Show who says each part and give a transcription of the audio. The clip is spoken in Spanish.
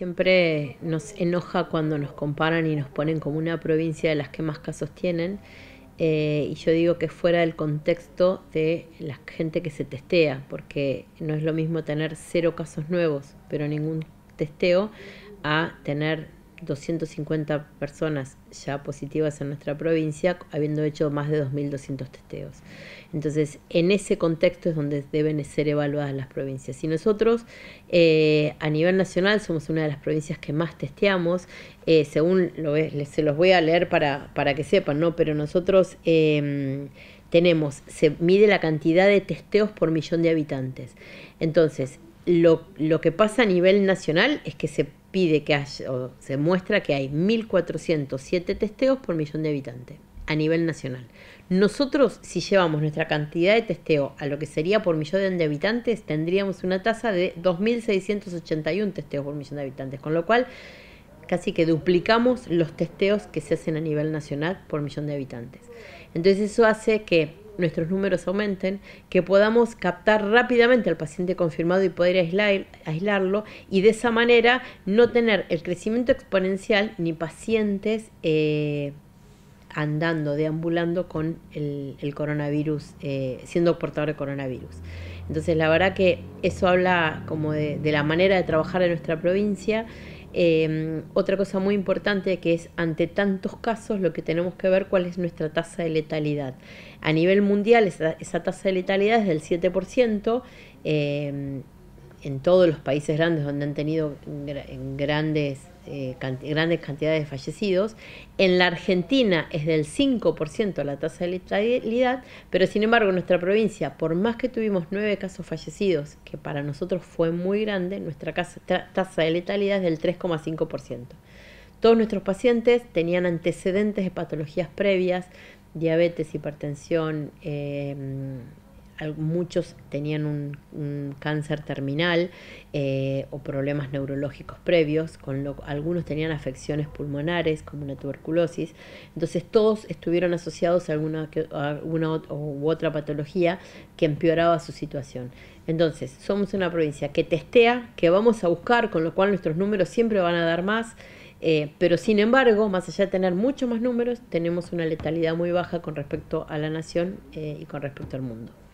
Speaker 1: Siempre nos enoja cuando nos comparan y nos ponen como una provincia de las que más casos tienen. Eh, y yo digo que fuera del contexto de la gente que se testea, porque no es lo mismo tener cero casos nuevos, pero ningún testeo, a tener 250 personas ya positivas en nuestra provincia, habiendo hecho más de 2.200 testeos. Entonces, en ese contexto es donde deben ser evaluadas las provincias. Y nosotros, eh, a nivel nacional, somos una de las provincias que más testeamos. Eh, según lo, se los voy a leer para, para que sepan, ¿no? Pero nosotros em, tenemos, se mide la cantidad de testeos por millón de habitantes. Entonces, lo, lo que pasa a nivel nacional es que se pide que haya, se muestra que hay 1.407 testeos por millón de habitantes a nivel nacional. Nosotros, si llevamos nuestra cantidad de testeo a lo que sería por millón de habitantes, tendríamos una tasa de 2.681 testeos por millón de habitantes, con lo cual casi que duplicamos los testeos que se hacen a nivel nacional por millón de habitantes. Entonces eso hace que nuestros números aumenten, que podamos captar rápidamente al paciente confirmado y poder aislarlo y de esa manera no tener el crecimiento exponencial ni pacientes eh, andando, deambulando con el, coronavirus, eh, siendo portador de coronavirus. Entonces la verdad que eso habla como de, de la manera de trabajar en nuestra provincia Em, otra cosa muy importante que es ante tantos casos lo que tenemos que ver cuál es nuestra tasa de letalidad. A nivel mundial esa, tasa de letalidad es del 7%. Eh, em, en todos los países grandes donde han tenido grandes eh, grandes cantidades de fallecidos. En la Argentina es del 5% la tasa de letalidad, pero sin embargo en nuestra provincia, por más que tuvimos nueve casos fallecidos, que para nosotros fue muy grande, nuestra tasa de letalidad es del 3,5%. Todos nuestros pacientes tenían antecedentes de patologías previas, diabetes, hipertensión, eh, muchos tenían un, cáncer terminal eh, o problemas neurológicos previos, algunos tenían afecciones pulmonares como una tuberculosis, entonces todos estuvieron asociados a alguna, u otra patología que empeoraba su situación. Entonces, somos una provincia que testea, que vamos a buscar, con lo cual nuestros números siempre van a dar más. Eh, pero sin embargo, más allá de tener muchos más números, tenemos una letalidad muy baja con respecto a la nación eh, y con respecto al mundo.